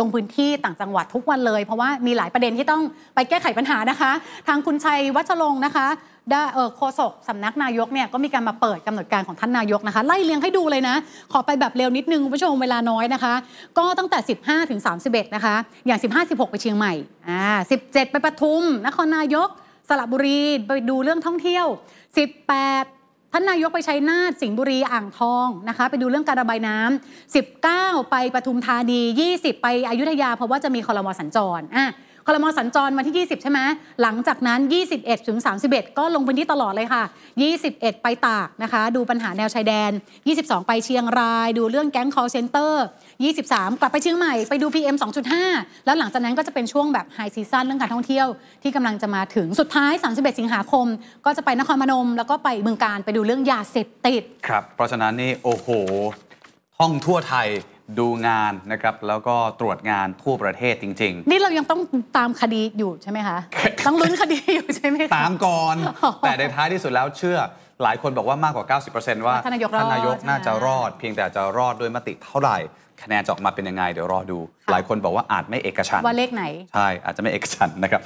ลงพื้นที่ต่างจังหวัดทุกวันเลย เพราะว่ามีหลายประเด็นที่ต้องไปแก้ไขปัญหานะคะ ทางคุณชัยวัชรงค์นะคะได้เออโฆษกสำนักนายกเนี่ยก็มีการมาเปิดกำหนดการของท่านนายกนะคะ ไล่เลียงให้ดูเลยนะ ขอไปแบบเร็วนิดนึงคุณผู้ชมเวลาน้อยนะคะ ก็ตั้งแต่ 15 ถึง 31 นะคะ อย่าง 15 16 ไปเชียงใหม่อ่า17 ไปปทุม นครนายก สระบุรีไปดูเรื่องท่องเที่ยว 18ท่านนายกไปชัยนาทสิงห์บุรีอ่างทองนะคะไปดูเรื่องการระบายน้ำ 19 ไปปทุมธานี 20 ไปอยุธยา เพราะว่าจะมีคอรมอสัญจรอ่ะคลมสัญจรวันที่ 20 ใช่ไหม หลังจากนั้น 21 ถึง 31 ก็ลงพื้นที่ตลอดเลยค่ะ 21 ไปตากนะคะ ดูปัญหาแนวชายแดน 22 ไปเชียงราย ดูเรื่องแก๊ง call center 23 กลับไปเชียงใหม่ ไปดู PM 2.5 แล้วหลังจากนั้นก็จะเป็นช่วงแบบไฮซีซั่นเรื่องการท่องเที่ยว ที่กำลังจะมาถึงสุดท้าย 31 สิงหาคม ก็จะไปนครมนม แล้วก็ไปเมืองการ ไปดูเรื่องยาเสพติด ครับ เพราะฉะนั้นนี่โอ้โหท่องทั่วไทยดูงานนะครับแล้วก็ตรวจงานทั่วประเทศจริง ๆ นี่เรายังต้องตามคดีอยู่ใช่ไหมคะต้องลุ้นคดีอยู่ใช่ไหมคะตามก่อนแต่ในท้ายที่สุดแล้วเชื่อ หลายคนบอกว่ามากกว่า 90%ว่าท่านนายกท่านนายกน่าจะรอดเพียงแต่จะรอดด้วยมติเท่าไหร่ คะแนนจะออกมาเป็นยังไงเดี๋ยวรอดู หลายคนบอกว่าอาจไม่เอกฉันว่าเลขไหนใช่อาจจะไม่เอกฉันนะครับ